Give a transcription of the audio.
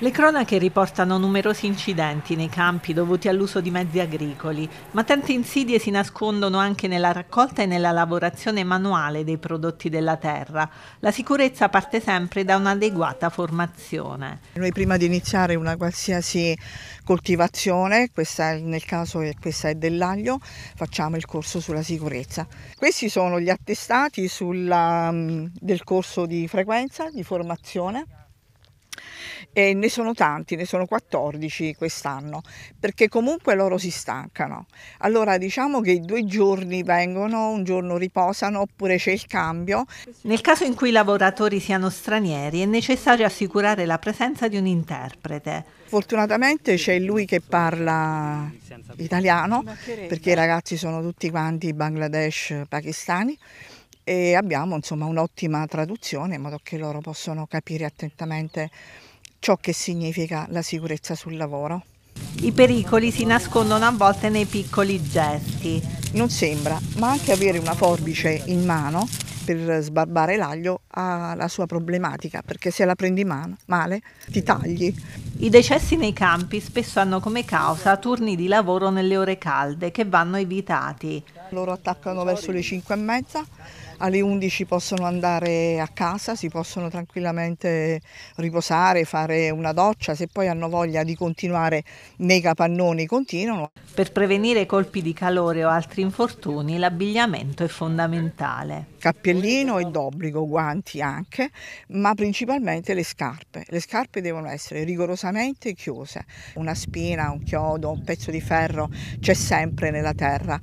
Le cronache riportano numerosi incidenti nei campi dovuti all'uso di mezzi agricoli, ma tante insidie si nascondono anche nella raccolta e nella lavorazione manuale dei prodotti della terra. La sicurezza parte sempre da un'adeguata formazione. Noi prima di iniziare una qualsiasi coltivazione, questa è, nel caso questa è dell'aglio, facciamo il corso sulla sicurezza. Questi sono gli attestati sulla, mm, del corso di frequenza, di formazione e ne sono tanti, ne sono 14 quest'anno, perché comunque loro si stancano. Allora diciamo che i due giorni vengono, un giorno riposano oppure c'è il cambio. Nel caso in cui i lavoratori siano stranieri è necessario assicurare la presenza di un interprete. Fortunatamente c'è lui che parla italiano perché i ragazzi sono tutti quanti bangladesh pakistani e abbiamo insomma un'ottima traduzione in modo che loro possano capire attentamente ciò che significa la sicurezza sul lavoro. I pericoli si nascondono a volte nei piccoli gesti. Non sembra, ma anche avere una forbice in mano per sbarbare l'aglio ha la sua problematica, perché se la prendi mano, male ti tagli. I decessi nei campi spesso hanno come causa turni di lavoro nelle ore calde che vanno evitati. Loro attaccano verso le 5 e mezza alle 11 possono andare a casa, si possono tranquillamente riposare, fare una doccia, se poi hanno voglia di continuare nei capannoni continuano. Per prevenire colpi di calore o altri infortuni l'abbigliamento è fondamentale. Cappellino e d'obbligo, guanti anche, ma principalmente le scarpe. Le scarpe devono essere rigorosamente chiuse. Una spina, un chiodo, un pezzo di ferro c'è sempre nella terra.